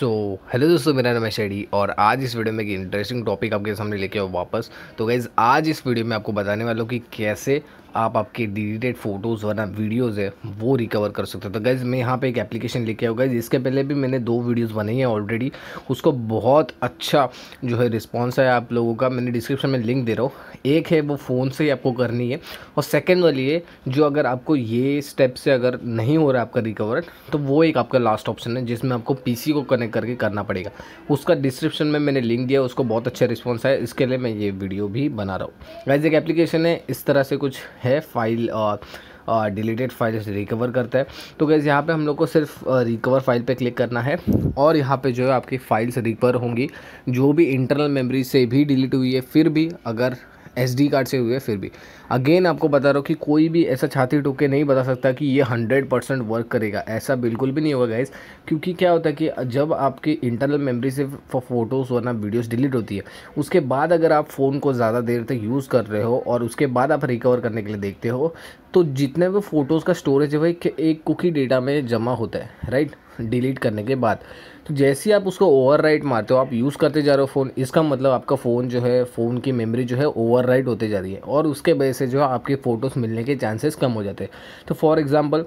सो so, hello दोस्तों मेरा नाम है शेडी और आज इस वीडियो में एक इंटरेस्टिंग टॉपिक आपके सामने लेके आओ वापस तो गाइज़ आज इस वीडियो में आपको बताने वाला हूँ कि कैसे आप आपके डिलीटेड फ़ोटोज़ वरना वीडियोज़ है वो रिकवर कर सकते हो तो गैज़ मैं यहाँ पे एक एप्लीकेशन लेके आऊँ गैज़ इसके पहले भी मैंने दो वीडियोज़ बनाई हैं ऑलरेडी उसको बहुत अच्छा जो है रिस्पॉन्स है आप लोगों का मैंने डिस्क्रिप्शन में लिंक दे रहा हूँ एक है वो फ़ोन से ही आपको करनी है और सेकेंड वाली है जो अगर आपको ये स्टेप से अगर नहीं हो रहा है आपका रिकवर तो वो एक आपका लास्ट ऑप्शन है जिसमें आपको पी को कनेक्ट करके करना पड़ेगा उसका डिस्क्रिप्शन में मैंने लिंक दिया उसको बहुत अच्छा रिस्पॉन्स आया इसके लिए मैं ये वीडियो भी बना रहा हूँ गैज़ एक एप्लीकेशन है इस तरह से कुछ है फाइल डिलीटेड फाइल रिकवर करता है तो गैस यहाँ पे हम लोग को सिर्फ रिकवर uh, फाइल पे क्लिक करना है और यहाँ पे जो है आपकी फाइल्स रिकवर होंगी जो भी इंटरनल मेमोरी से भी डिलीट हुई है फिर भी अगर एसडी कार्ड से हुई है फिर भी अगेन आपको बता रहा हूँ कि कोई भी ऐसा छाती टोक के नहीं बता सकता कि ये हंड्रेड परसेंट वर्क करेगा ऐसा बिल्कुल भी नहीं होगा गाइज क्योंकि क्या होता है कि जब आपकी इंटरनल मेमोरी से फ़ोटोज़ वरना वीडियोस डिलीट होती है उसके बाद अगर आप फ़ोन को ज़्यादा देर तक यूज़ कर रहे हो और उसके बाद आप रिकवर करने के लिए देखते हो तो जितने भी फ़ोटोज़ का स्टोरेज है वो एक कुकी डेटा में जमा होता है राइट डिलीट करने के बाद तो जैसे ही आप उसको ओवर मारते हो आप यूज़ करते जा रहे हो फ़ोन इसका मतलब आपका फ़ोन जो है फ़ोन की मेमोरी जो है ओवर होते जा रही है और उसके वजह से जो है आपके फ़ोटोज़ मिलने के चांसेस कम हो जाते हैं तो फॉर एग्ज़ाम्पल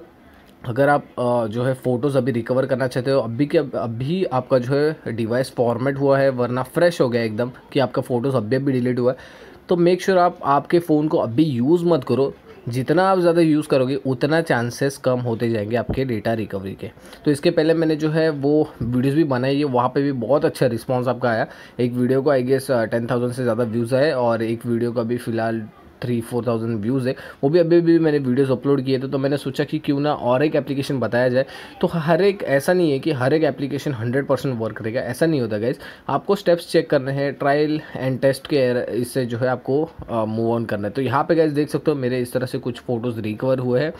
अगर आप जो है फ़ोटोज़ अभी रिकवर करना चाहते हो अभी के अभी आपका जो है डिवाइस फॉर्मेट हुआ है वरना फ्रेश हो गया एकदम कि आपका फ़ोटोज़ अभी अभी डिलीट हुआ है तो मेक श्योर sure आप आपके फ़ोन को अभी यूज़ मत करो जितना आप ज़्यादा यूज़ करोगे उतना चांसेस कम होते जाएंगे आपके डेटा रिकवरी के तो इसके पहले मैंने जो है वो वीडियोस भी बनाई है वहाँ पे भी बहुत अच्छा रिस्पांस आपका आया एक वीडियो को आई गेस टेन थाउजेंड से ज़्यादा व्यूज़ आए और एक वीडियो का भी फ़िलहाल थ्री फोर थाउजेंड व्यूज़ है वो भी अभी भी मैंने वीडियोस अपलोड किए थे तो मैंने सोचा कि क्यों ना और एक एप्लीकेशन बताया जाए तो हर एक ऐसा नहीं है कि हर एक एप्लीकेशन हंड्रेड परसेंट वर्क करेगा ऐसा नहीं होता गाइज आपको स्टेप्स चेक करने हैं ट्रायल एंड टेस्ट के इससे जो है आपको मूव ऑन करना है तो यहाँ पर गाइज देख सकते हो मेरे इस तरह से कुछ फ़ोटोज़ रिकवर हुए हैं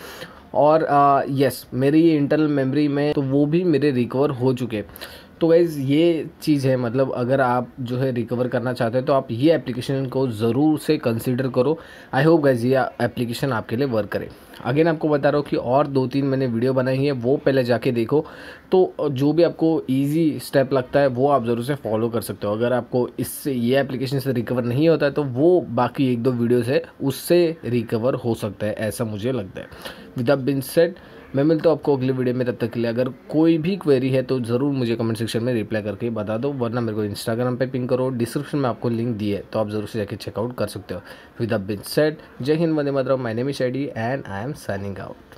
और यस मेरी ये इंटरनल मेमोरी में तो वो भी मेरे रिकवर हो चुके तो वैज़ ये चीज़ है मतलब अगर आप जो है रिकवर करना चाहते हैं तो आप ये एप्लीकेशन को ज़रूर से कंसिडर करो आई होप वैज ये एप्लीकेशन आपके लिए वर्क करे अगेन आपको बता रहा हूँ कि और दो तीन मैंने वीडियो बनाई है वो पहले जाके देखो तो जो भी आपको ईजी स्टेप लगता है वो आप ज़रूर से फॉलो कर सकते हो अगर आपको इससे ये एप्लीकेशन से रिकवर नहीं होता है तो वो बाकी एक दो वीडियोज़ है उससे रिकवर हो सकता है ऐसा मुझे लगता है विद बिन सेट मैं मिलता हूँ आपको अगले वीडियो में तब तक के लिए अगर कोई भी क्वेरी है तो ज़रूर मुझे कमेंट सेक्शन में रिप्लाई करके बता दो वरना मेरे को इंस्टाग्राम पे पिंग करो डिस्क्रिप्शन में आपको लिंक दी है तो आप ज़रूर से जाके चेकआउट कर सकते हो विद बिन सेट जय हिंद वंदे मातरम my name is and I am signing out.